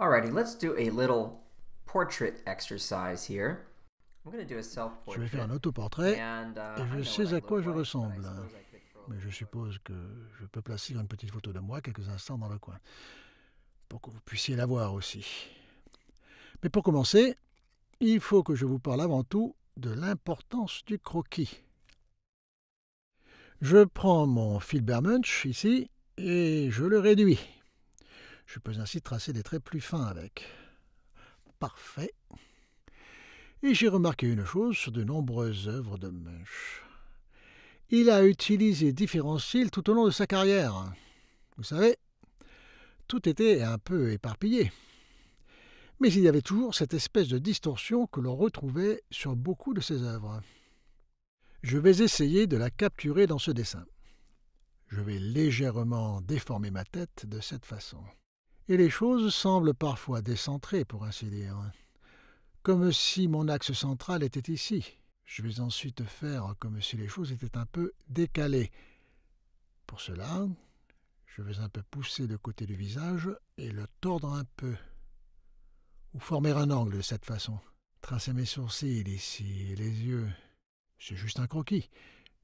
let's do a little portrait exercise here. Je vais faire un autoportrait uh, et je sais à quoi je ressemble. Mais je suppose que je peux placer une petite photo de moi quelques instants dans le coin pour que vous puissiez la voir aussi. Mais pour commencer, il faut que je vous parle avant tout de l'importance du croquis. Je prends mon Filbert Munch ici et je le réduis. Je peux ainsi tracer des traits plus fins avec. Parfait. Et j'ai remarqué une chose sur de nombreuses œuvres de Munch. Il a utilisé différents styles tout au long de sa carrière. Vous savez, tout était un peu éparpillé. Mais il y avait toujours cette espèce de distorsion que l'on retrouvait sur beaucoup de ses œuvres. Je vais essayer de la capturer dans ce dessin. Je vais légèrement déformer ma tête de cette façon et les choses semblent parfois décentrées, pour ainsi dire. Comme si mon axe central était ici. Je vais ensuite faire comme si les choses étaient un peu décalées. Pour cela, je vais un peu pousser le côté du visage et le tordre un peu. Ou former un angle de cette façon. Tracer mes sourcils ici et les yeux. C'est juste un croquis.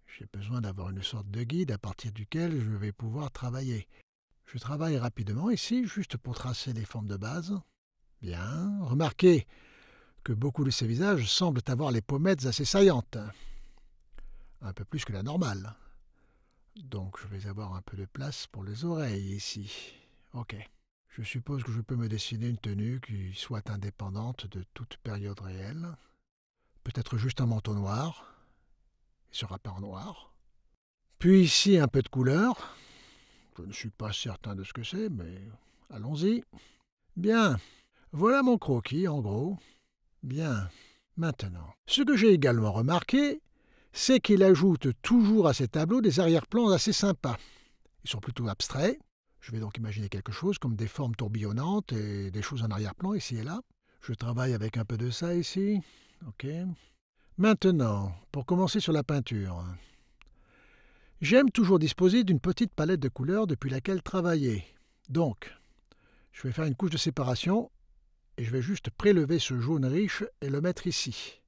J'ai besoin d'avoir une sorte de guide à partir duquel je vais pouvoir travailler. Je travaille rapidement ici, juste pour tracer les formes de base. Bien. Remarquez que beaucoup de ces visages semblent avoir les pommettes assez saillantes. Un peu plus que la normale. Donc je vais avoir un peu de place pour les oreilles ici. Ok. Je suppose que je peux me dessiner une tenue qui soit indépendante de toute période réelle. Peut-être juste un manteau noir. Et ce en noir. Puis ici un peu de couleur. Je ne suis pas certain de ce que c'est, mais allons-y. Bien. Voilà mon croquis, en gros. Bien. Maintenant, ce que j'ai également remarqué, c'est qu'il ajoute toujours à ses tableaux des arrière-plans assez sympas. Ils sont plutôt abstraits. Je vais donc imaginer quelque chose comme des formes tourbillonnantes et des choses en arrière-plan ici et là. Je travaille avec un peu de ça ici. OK. Maintenant, pour commencer sur la peinture. J'aime toujours disposer d'une petite palette de couleurs depuis laquelle travailler. Donc, je vais faire une couche de séparation et je vais juste prélever ce jaune riche et le mettre ici.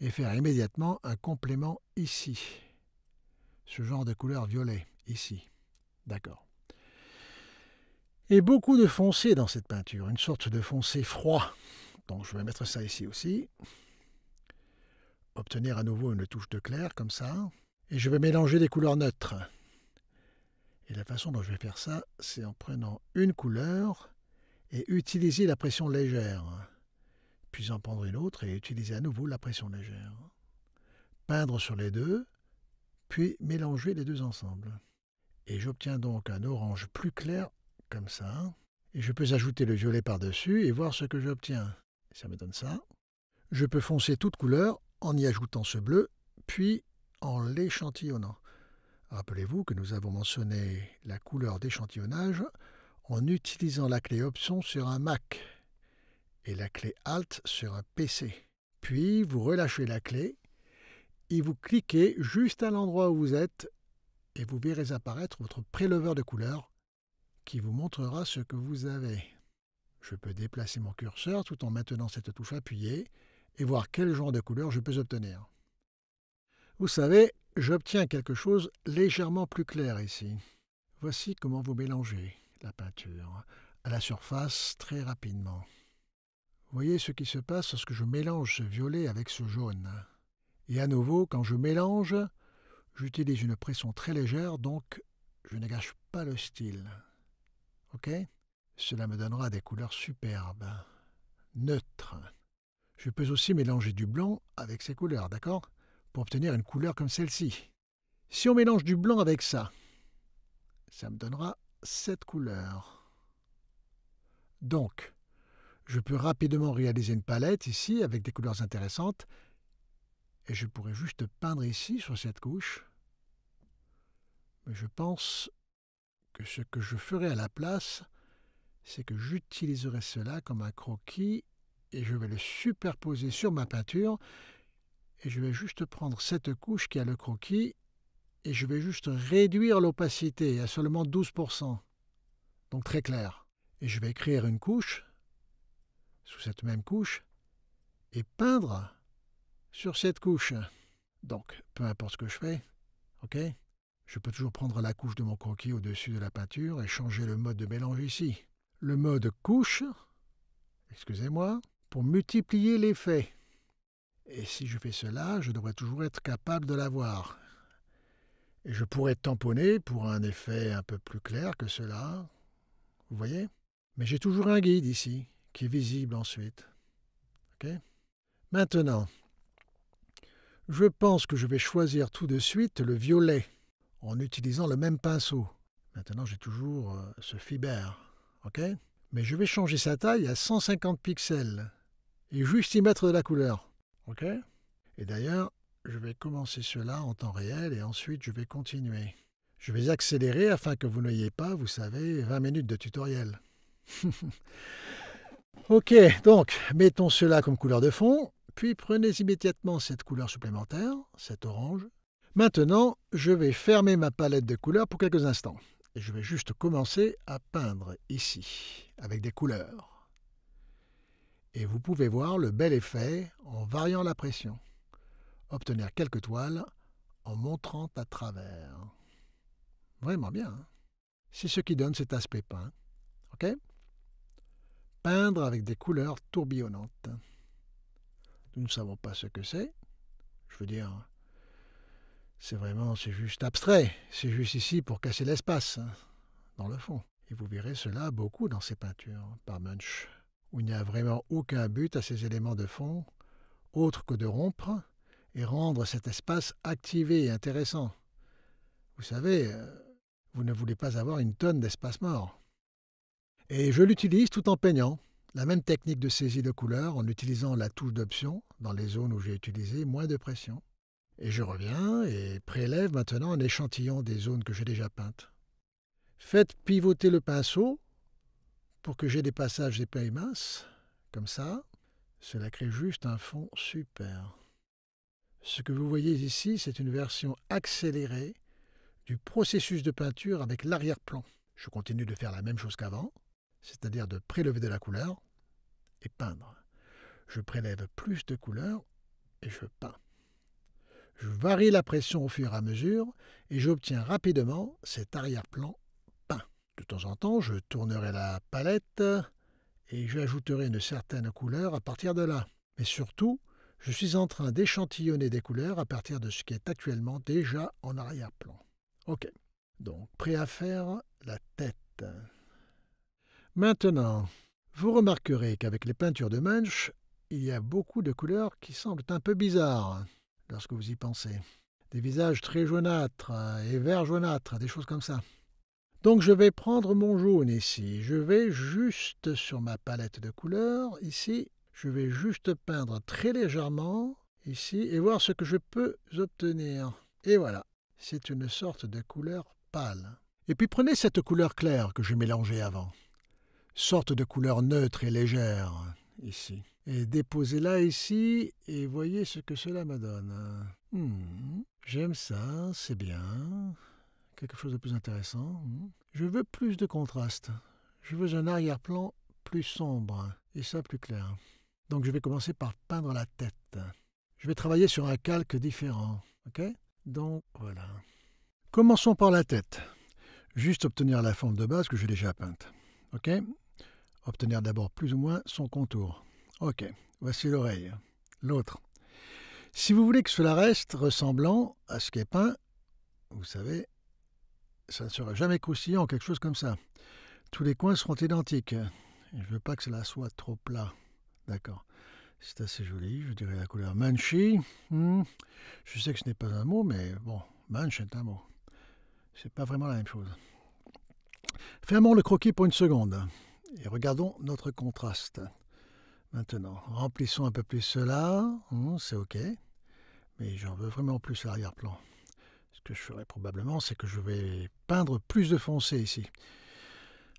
Et faire immédiatement un complément ici. Ce genre de couleur violet, ici. D'accord. Et beaucoup de foncé dans cette peinture, une sorte de foncé froid. Donc je vais mettre ça ici aussi. Obtenir à nouveau une touche de clair comme ça et je vais mélanger des couleurs neutres. Et la façon dont je vais faire ça, c'est en prenant une couleur et utiliser la pression légère, puis en prendre une autre et utiliser à nouveau la pression légère. Peindre sur les deux, puis mélanger les deux ensemble. Et j'obtiens donc un orange plus clair, comme ça. Et je peux ajouter le violet par-dessus et voir ce que j'obtiens. Ça me donne ça. Je peux foncer toute couleur en y ajoutant ce bleu, puis en l'échantillonnant. Rappelez-vous que nous avons mentionné la couleur d'échantillonnage en utilisant la clé Option sur un Mac et la clé Alt sur un PC. Puis vous relâchez la clé et vous cliquez juste à l'endroit où vous êtes et vous verrez apparaître votre préleveur de couleurs qui vous montrera ce que vous avez. Je peux déplacer mon curseur tout en maintenant cette touche appuyée et voir quel genre de couleur je peux obtenir. Vous savez, j'obtiens quelque chose légèrement plus clair ici. Voici comment vous mélangez la peinture à la surface très rapidement. Voyez ce qui se passe lorsque je mélange ce violet avec ce jaune. Et à nouveau, quand je mélange, j'utilise une pression très légère, donc je ne gâche pas le style. Ok Cela me donnera des couleurs superbes, neutres. Je peux aussi mélanger du blanc avec ces couleurs, d'accord pour obtenir une couleur comme celle-ci. Si on mélange du blanc avec ça, ça me donnera cette couleur. Donc, je peux rapidement réaliser une palette ici avec des couleurs intéressantes et je pourrais juste peindre ici sur cette couche. Mais je pense que ce que je ferai à la place, c'est que j'utiliserai cela comme un croquis et je vais le superposer sur ma peinture et je vais juste prendre cette couche qui a le croquis et je vais juste réduire l'opacité à seulement 12%. Donc très clair. Et je vais écrire une couche sous cette même couche et peindre sur cette couche. Donc, peu importe ce que je fais, ok Je peux toujours prendre la couche de mon croquis au-dessus de la peinture et changer le mode de mélange ici. Le mode couche, excusez-moi, pour multiplier l'effet. Et si je fais cela, je devrais toujours être capable de l'avoir. Et je pourrais tamponner pour un effet un peu plus clair que cela. Vous voyez Mais j'ai toujours un guide ici, qui est visible ensuite. OK Maintenant, je pense que je vais choisir tout de suite le violet, en utilisant le même pinceau. Maintenant, j'ai toujours euh, ce fiber. OK Mais je vais changer sa taille à 150 pixels, et juste y mettre de la couleur. Et d'ailleurs, je vais commencer cela en temps réel et ensuite je vais continuer. Je vais accélérer afin que vous n'ayez pas, vous savez, 20 minutes de tutoriel. ok, donc mettons cela comme couleur de fond, puis prenez immédiatement cette couleur supplémentaire, cette orange. Maintenant, je vais fermer ma palette de couleurs pour quelques instants. Et je vais juste commencer à peindre ici, avec des couleurs et vous pouvez voir le bel effet en variant la pression. Obtenir quelques toiles en montrant à travers. Vraiment bien. Hein. C'est ce qui donne cet aspect peint. OK Peindre avec des couleurs tourbillonnantes. Nous ne savons pas ce que c'est. Je veux dire, c'est vraiment, c'est juste abstrait. C'est juste ici pour casser l'espace, hein, dans le fond. Et vous verrez cela beaucoup dans ces peintures par Munch où il n'y a vraiment aucun but à ces éléments de fond, autre que de rompre et rendre cet espace activé et intéressant. Vous savez, euh, vous ne voulez pas avoir une tonne d'espace mort. Et je l'utilise tout en peignant. La même technique de saisie de couleur en utilisant la touche d'option dans les zones où j'ai utilisé moins de pression. Et je reviens et prélève maintenant un échantillon des zones que j'ai déjà peintes. Faites pivoter le pinceau pour que j'ai des passages épais et minces, comme ça, cela crée juste un fond super. Ce que vous voyez ici, c'est une version accélérée du processus de peinture avec l'arrière-plan. Je continue de faire la même chose qu'avant, c'est-à-dire de prélever de la couleur et peindre. Je prélève plus de couleurs et je peins. Je varie la pression au fur et à mesure et j'obtiens rapidement cet arrière-plan de temps en temps, je tournerai la palette et j'ajouterai une certaine couleur à partir de là. Mais surtout, je suis en train d'échantillonner des couleurs à partir de ce qui est actuellement déjà en arrière-plan. Ok, donc prêt à faire la tête. Maintenant, vous remarquerez qu'avec les peintures de Munch, il y a beaucoup de couleurs qui semblent un peu bizarres lorsque vous y pensez. Des visages très jaunâtres et vert jaunâtre, des choses comme ça. Donc je vais prendre mon jaune ici, je vais juste sur ma palette de couleurs, ici, je vais juste peindre très légèrement, ici, et voir ce que je peux obtenir. Et voilà, c'est une sorte de couleur pâle. Et puis prenez cette couleur claire que j'ai mélangée avant, sorte de couleur neutre et légère, ici. Et déposez-la ici, et voyez ce que cela me donne. Hmm, J'aime ça, c'est bien quelque chose de plus intéressant. Hmm. Je veux plus de contraste. Je veux un arrière-plan plus sombre et ça plus clair. Donc je vais commencer par peindre la tête. Je vais travailler sur un calque différent. OK Donc voilà. Commençons par la tête. Juste obtenir la forme de base que j'ai déjà peinte. OK Obtenir d'abord plus ou moins son contour. OK. Voici l'oreille. L'autre. Si vous voulez que cela reste ressemblant à ce qui est peint, vous savez, ça ne sera jamais croustillant, quelque chose comme ça. Tous les coins seront identiques. je ne veux pas que cela soit trop plat. D'accord. C'est assez joli, je dirais la couleur Manchi. Hmm. Je sais que ce n'est pas un mot, mais bon, Munch est un mot. C'est pas vraiment la même chose. Fermons le croquis pour une seconde et regardons notre contraste. Maintenant, remplissons un peu plus cela. Hmm, c'est OK. Mais j'en veux vraiment plus à l'arrière-plan ce que je ferai probablement, c'est que je vais peindre plus de foncé ici.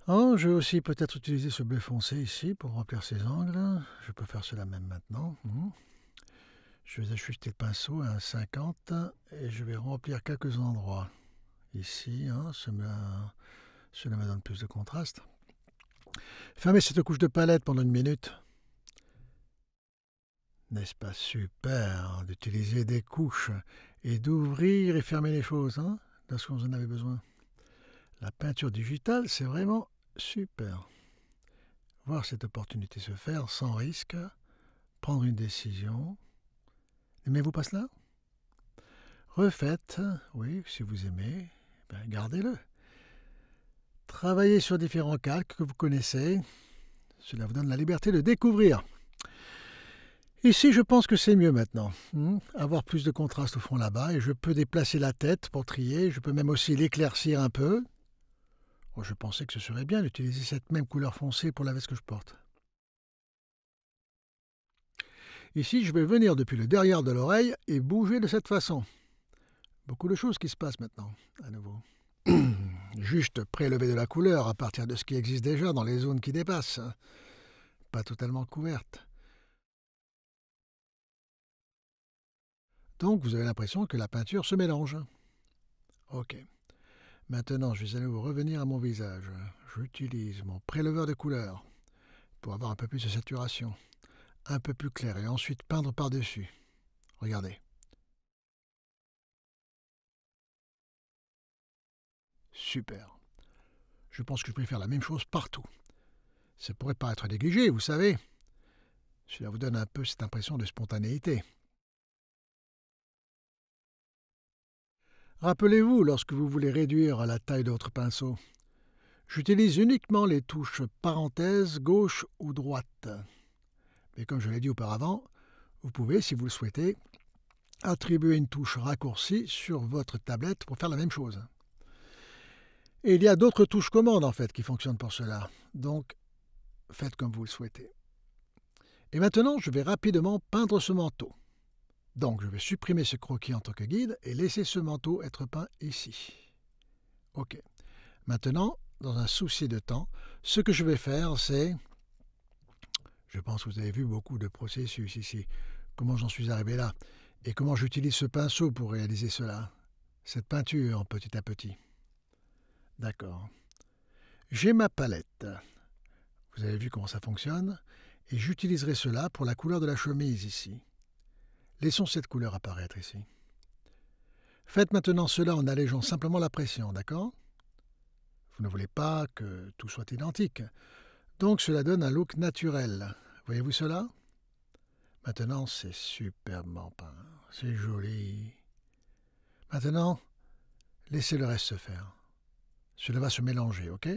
Oh, je vais aussi peut-être utiliser ce bleu foncé ici pour remplir ces angles. Je peux faire cela même maintenant. Hmm. Je vais ajuster le pinceau à un 50 et je vais remplir quelques endroits. Ici, hein, cela, cela me donne plus de contraste. Fermez cette couche de palette pendant une minute. N'est-ce pas super d'utiliser des couches et d'ouvrir et fermer les choses hein, lorsqu'on en avait besoin. La peinture digitale, c'est vraiment super. Voir cette opportunité se faire sans risque, prendre une décision. N'aimez-vous pas cela Refaites, oui, si vous aimez, ben, gardez-le. Travaillez sur différents calques que vous connaissez. Cela vous donne la liberté de découvrir. Ici, je pense que c'est mieux maintenant. Hmm, avoir plus de contraste au fond là-bas, et je peux déplacer la tête pour trier, je peux même aussi l'éclaircir un peu. Oh, je pensais que ce serait bien d'utiliser cette même couleur foncée pour la veste que je porte. Ici, je vais venir depuis le derrière de l'oreille et bouger de cette façon. Beaucoup de choses qui se passent maintenant, à nouveau. Juste prélever de la couleur à partir de ce qui existe déjà dans les zones qui dépassent. Pas totalement couvertes. Donc vous avez l'impression que la peinture se mélange. Ok. Maintenant, je vais vous revenir à mon visage. J'utilise mon préleveur de couleurs pour avoir un peu plus de saturation, un peu plus clair, et ensuite peindre par-dessus. Regardez. Super. Je pense que je faire la même chose partout. Ça pourrait être négligé, vous savez. Cela vous donne un peu cette impression de spontanéité. Rappelez-vous lorsque vous voulez réduire la taille de votre pinceau, J'utilise uniquement les touches parenthèses gauche ou droite. Mais comme je l'ai dit auparavant, vous pouvez, si vous le souhaitez, attribuer une touche raccourcie sur votre tablette pour faire la même chose. Et il y a d'autres touches commandes en fait qui fonctionnent pour cela. Donc faites comme vous le souhaitez. Et maintenant, je vais rapidement peindre ce manteau. Donc je vais supprimer ce croquis en tant que guide et laisser ce manteau être peint ici. OK. Maintenant, dans un souci de temps, ce que je vais faire, c'est... Je pense que vous avez vu beaucoup de processus ici. Comment j'en suis arrivé là et comment j'utilise ce pinceau pour réaliser cela. Cette peinture, petit à petit. D'accord. J'ai ma palette. Vous avez vu comment ça fonctionne. Et j'utiliserai cela pour la couleur de la chemise ici. Laissons cette couleur apparaître ici. Faites maintenant cela en allégeant simplement la pression, d'accord Vous ne voulez pas que tout soit identique. Donc cela donne un look naturel. Voyez-vous cela Maintenant, c'est superbement peint. C'est joli. Maintenant, laissez le reste se faire. Cela va se mélanger, ok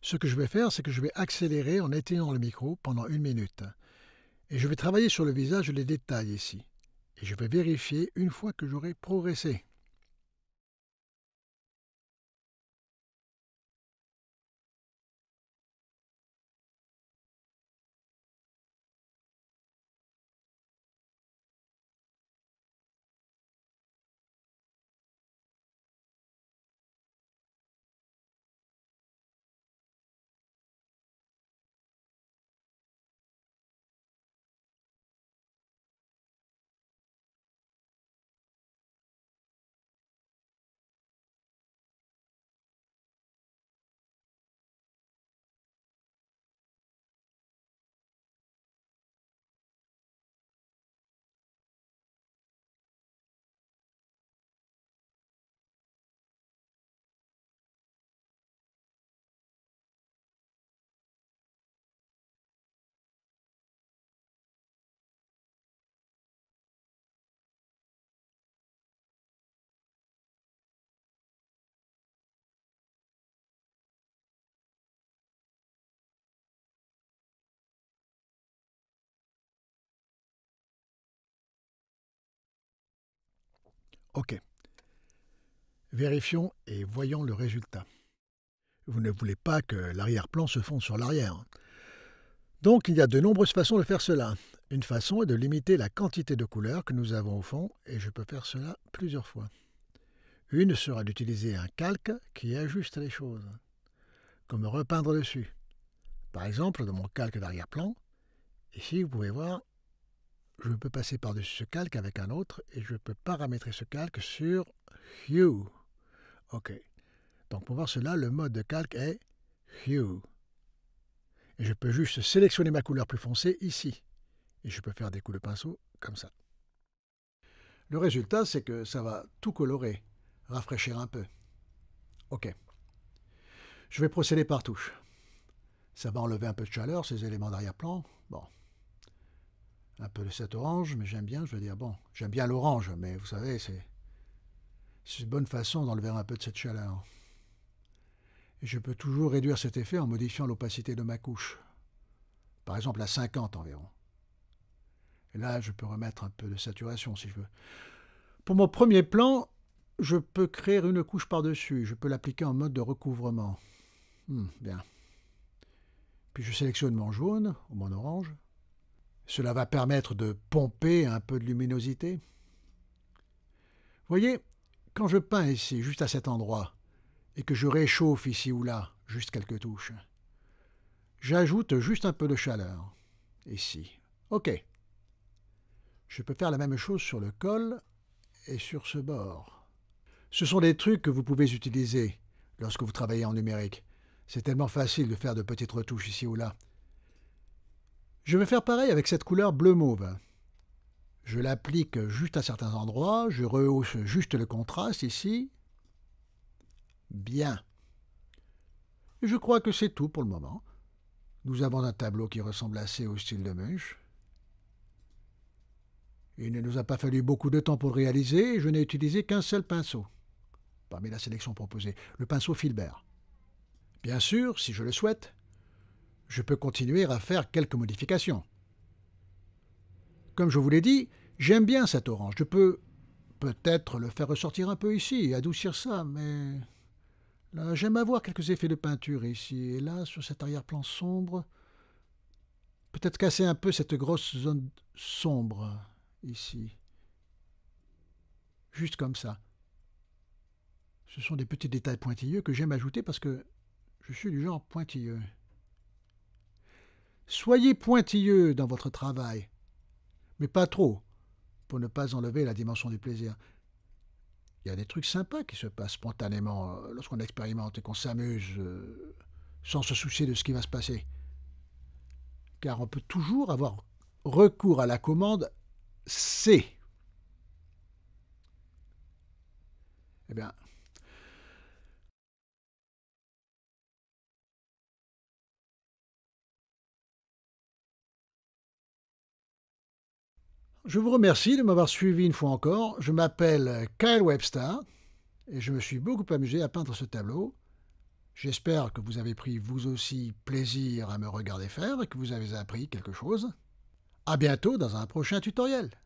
Ce que je vais faire, c'est que je vais accélérer en éteignant le micro pendant une minute. Et je vais travailler sur le visage et les détails ici. Et je vais vérifier une fois que j'aurai progressé. OK. Vérifions et voyons le résultat. Vous ne voulez pas que l'arrière-plan se fonde sur l'arrière. Donc il y a de nombreuses façons de faire cela. Une façon est de limiter la quantité de couleurs que nous avons au fond, et je peux faire cela plusieurs fois. Une sera d'utiliser un calque qui ajuste les choses, comme repeindre dessus. Par exemple, dans mon calque d'arrière-plan, ici vous pouvez voir je peux passer par-dessus ce calque avec un autre et je peux paramétrer ce calque sur Hue. OK. Donc pour voir cela, le mode de calque est Hue. Et je peux juste sélectionner ma couleur plus foncée ici. Et je peux faire des coups de pinceau comme ça. Le résultat, c'est que ça va tout colorer, rafraîchir un peu. OK. Je vais procéder par touche. Ça va enlever un peu de chaleur, ces éléments d'arrière-plan. Bon, un peu de cet orange, mais j'aime bien, je veux dire, bon, j'aime bien l'orange, mais vous savez, c'est une bonne façon d'enlever un peu de cette chaleur. Et je peux toujours réduire cet effet en modifiant l'opacité de ma couche, par exemple à 50 environ. Et là, je peux remettre un peu de saturation si je veux. Pour mon premier plan, je peux créer une couche par-dessus. Je peux l'appliquer en mode de recouvrement. Hmm, bien. Puis je sélectionne mon jaune ou mon orange. Cela va permettre de pomper un peu de luminosité. Voyez, quand je peins ici, juste à cet endroit, et que je réchauffe ici ou là, juste quelques touches, j'ajoute juste un peu de chaleur, ici. OK. Je peux faire la même chose sur le col et sur ce bord. Ce sont des trucs que vous pouvez utiliser lorsque vous travaillez en numérique. C'est tellement facile de faire de petites retouches ici ou là. Je vais faire pareil avec cette couleur bleu mauve. Je l'applique juste à certains endroits, je rehausse juste le contraste ici. Bien. Je crois que c'est tout pour le moment. Nous avons un tableau qui ressemble assez au style de Munch. Il ne nous a pas fallu beaucoup de temps pour le réaliser, je n'ai utilisé qu'un seul pinceau. Parmi la sélection proposée, le pinceau Filbert. Bien sûr, si je le souhaite, je peux continuer à faire quelques modifications. Comme je vous l'ai dit, j'aime bien cet orange. Je peux peut-être le faire ressortir un peu ici et adoucir ça, mais... Là, j'aime avoir quelques effets de peinture ici et là, sur cet arrière-plan sombre. Peut-être casser un peu cette grosse zone sombre ici. Juste comme ça. Ce sont des petits détails pointilleux que j'aime ajouter parce que je suis du genre pointilleux. Soyez pointilleux dans votre travail, mais pas trop, pour ne pas enlever la dimension du plaisir. Il y a des trucs sympas qui se passent spontanément euh, lorsqu'on expérimente et qu'on s'amuse euh, sans se soucier de ce qui va se passer. Car on peut toujours avoir recours à la commande C. Eh bien, Je vous remercie de m'avoir suivi une fois encore. Je m'appelle Kyle Webster et je me suis beaucoup amusé à peindre ce tableau. J'espère que vous avez pris vous aussi plaisir à me regarder faire et que vous avez appris quelque chose. À bientôt dans un prochain tutoriel.